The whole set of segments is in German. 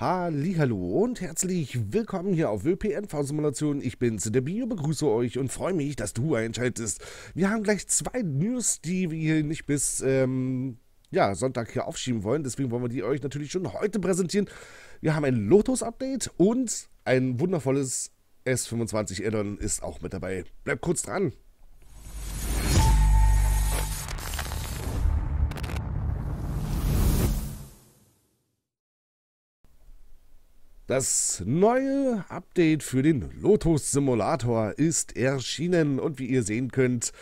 Hallo und herzlich willkommen hier auf WPNV Simulation. Ich bin's, der Bio, begrüße euch und freue mich, dass du einschaltest. Wir haben gleich zwei News, die wir hier nicht bis ähm, ja, Sonntag hier aufschieben wollen. Deswegen wollen wir die euch natürlich schon heute präsentieren. Wir haben ein Lotus-Update und ein wundervolles S25 Addon ist auch mit dabei. Bleibt kurz dran. Das neue Update für den Lotus Simulator ist erschienen und wie ihr sehen könnt,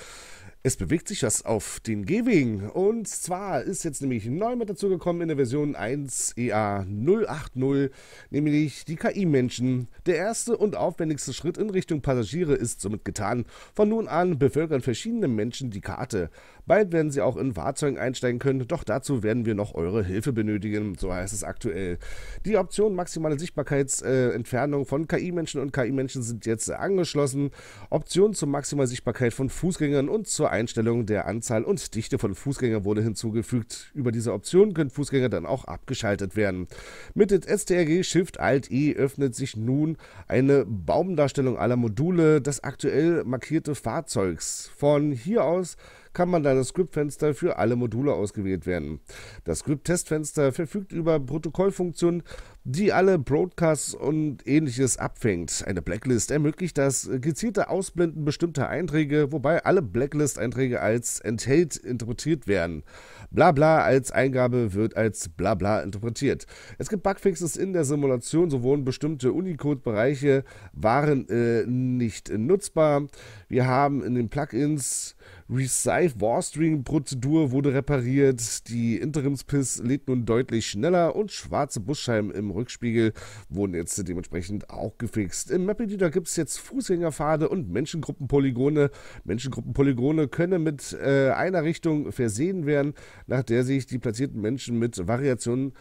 es bewegt sich das auf den Gehwegen. Und zwar ist jetzt nämlich neu mit dazugekommen in der Version 1 EA 080, nämlich die KI-Menschen. Der erste und aufwendigste Schritt in Richtung Passagiere ist somit getan. Von nun an bevölkern verschiedene Menschen die Karte. Bald werden sie auch in Fahrzeugen einsteigen können, doch dazu werden wir noch eure Hilfe benötigen, so heißt es aktuell. Die Option maximale Sichtbarkeitsentfernung äh, von KI-Menschen und KI-Menschen sind jetzt angeschlossen. Optionen zur maximalen Sichtbarkeit von Fußgängern und zur Einstellung der Anzahl und Dichte von Fußgängern wurde hinzugefügt. Über diese Option können Fußgänger dann auch abgeschaltet werden. Mit dem STRG Shift Alt E öffnet sich nun eine Baumdarstellung aller Module des aktuell markierten Fahrzeugs. Von hier aus kann man dann das Scriptfenster für alle Module ausgewählt werden. Das Script-Testfenster verfügt über Protokollfunktionen, die alle Broadcasts und ähnliches abfängt. Eine Blacklist ermöglicht das gezielte Ausblenden bestimmter Einträge, wobei alle Blacklist-Einträge als enthält interpretiert werden. Blabla als Eingabe wird als Blabla interpretiert. Es gibt Bugfixes in der Simulation, so wurden bestimmte Unicode-Bereiche waren äh, nicht nutzbar. Wir haben in den Plugins Resive Warstring Prozedur wurde repariert, die Interimspiss lädt nun deutlich schneller und schwarze Busscheiben im Rückspiegel wurden jetzt dementsprechend auch gefixt. Im Map Editor gibt es jetzt Fußgängerpfade und Menschengruppenpolygone. Menschengruppenpolygone können mit äh, einer Richtung versehen werden, nach der sich die platzierten Menschen mit Variationen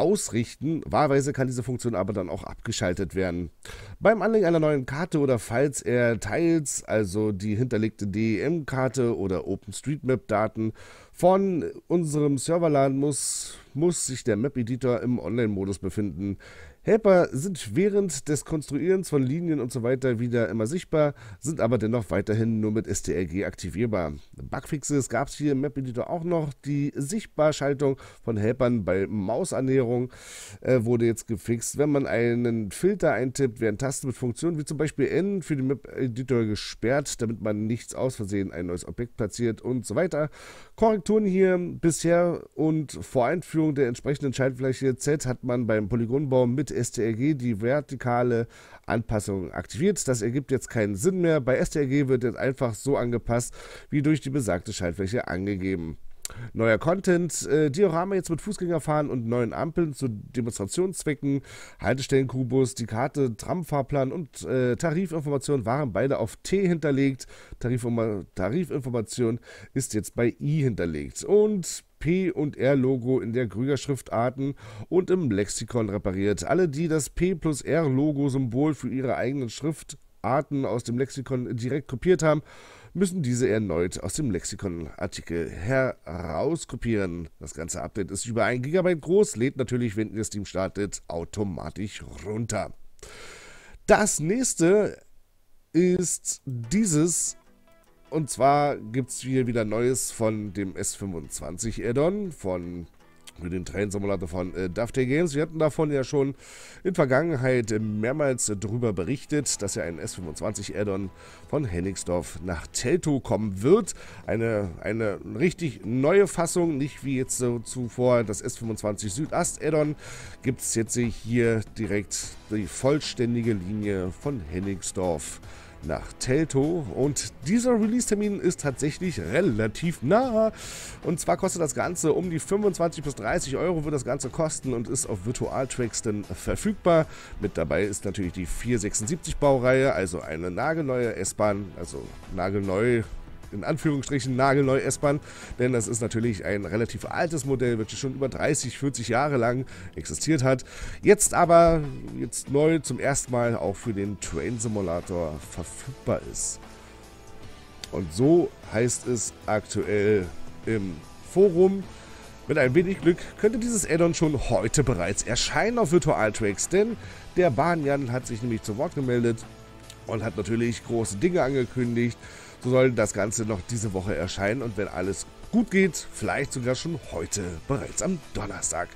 ausrichten. Wahlweise kann diese Funktion aber dann auch abgeschaltet werden. Beim Anlegen einer neuen Karte oder falls er teils, also die hinterlegte DEM-Karte oder OpenStreetMap-Daten von unserem Server laden muss, muss sich der Map-Editor im Online-Modus befinden. Helper sind während des Konstruierens von Linien und so weiter wieder immer sichtbar, sind aber dennoch weiterhin nur mit STLG aktivierbar. Bugfixes gab es hier im Map Editor auch noch. Die Sichtbarschaltung von Helpern bei Mausannäherung äh, wurde jetzt gefixt. Wenn man einen Filter eintippt, werden Tasten mit Funktionen wie zum Beispiel N für den Map Editor gesperrt, damit man nichts aus Versehen ein neues Objekt platziert und so weiter. Korrekturen hier bisher und vor Einführung der entsprechenden Schaltfläche Z hat man beim Polygonbau mit STRG die vertikale Anpassung aktiviert. Das ergibt jetzt keinen Sinn mehr. Bei STRG wird jetzt einfach so angepasst, wie durch die besagte Schaltfläche angegeben. Neuer Content, äh, Diorama jetzt mit Fußgängerfahren und neuen Ampeln zu Demonstrationszwecken, Haltestellenkubus, die Karte, Tramfahrplan und äh, Tarifinformationen waren beide auf T hinterlegt. Tarif Tarifinformation ist jetzt bei I hinterlegt. Und P- und R-Logo in der Krüger-Schriftarten und im Lexikon repariert. Alle, die das P plus R-Logo-Symbol für ihre eigenen Schriftarten aus dem Lexikon direkt kopiert haben, müssen diese erneut aus dem Lexikon-Artikel herauskopieren. Das ganze Update ist über 1 GB groß, lädt natürlich, wenn ihr Steam startet, automatisch runter. Das nächste ist dieses und zwar gibt es hier wieder Neues von dem S25 Addon von mit dem Train-Simulator von äh, Dovetail Games. Wir hatten davon ja schon in Vergangenheit mehrmals äh, darüber berichtet, dass ja ein S25-Addon von Hennigsdorf nach Telto kommen wird. Eine, eine richtig neue Fassung, nicht wie jetzt so zuvor das S25 Südast-Addon, gibt es jetzt hier direkt die vollständige Linie von Hennigsdorf nach Telto. Und dieser Release-Termin ist tatsächlich relativ nah. Und zwar kostet das Ganze um die 25 bis 30 Euro wird das Ganze kosten und ist auf Virtual Tracks dann verfügbar. Mit dabei ist natürlich die 476 Baureihe, also eine nagelneue S-Bahn, also nagelneu in Anführungsstrichen nagelneu S-Bahn, denn das ist natürlich ein relativ altes Modell, welches schon über 30, 40 Jahre lang existiert hat. Jetzt aber, jetzt neu zum ersten Mal auch für den Train Simulator verfügbar ist. Und so heißt es aktuell im Forum. Mit ein wenig Glück könnte dieses Addon schon heute bereits erscheinen auf Virtual Tracks, denn der Bahnjan hat sich nämlich zu Wort gemeldet und hat natürlich große Dinge angekündigt. So soll das Ganze noch diese Woche erscheinen und wenn alles gut geht, vielleicht sogar schon heute, bereits am Donnerstag.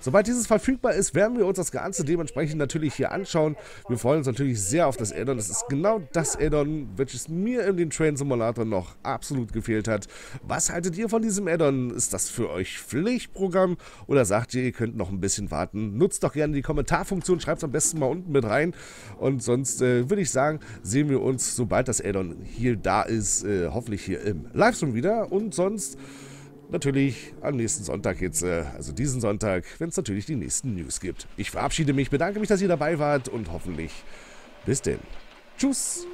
Sobald dieses verfügbar ist, werden wir uns das Ganze dementsprechend natürlich hier anschauen. Wir freuen uns natürlich sehr auf das Addon. Das ist genau das Addon, welches mir in den Train Simulator noch absolut gefehlt hat. Was haltet ihr von diesem Addon? Ist das für euch Pflichtprogramm oder sagt ihr, ihr könnt noch ein bisschen warten? Nutzt doch gerne die Kommentarfunktion, schreibt es am besten mal unten mit rein. Und sonst äh, würde ich sagen, sehen wir uns, sobald das Addon hier da ist, äh, hoffentlich hier im Livestream wieder. Und sonst Natürlich am nächsten Sonntag jetzt, äh, also diesen Sonntag, wenn es natürlich die nächsten News gibt. Ich verabschiede mich, bedanke mich, dass ihr dabei wart und hoffentlich bis denn. Tschüss!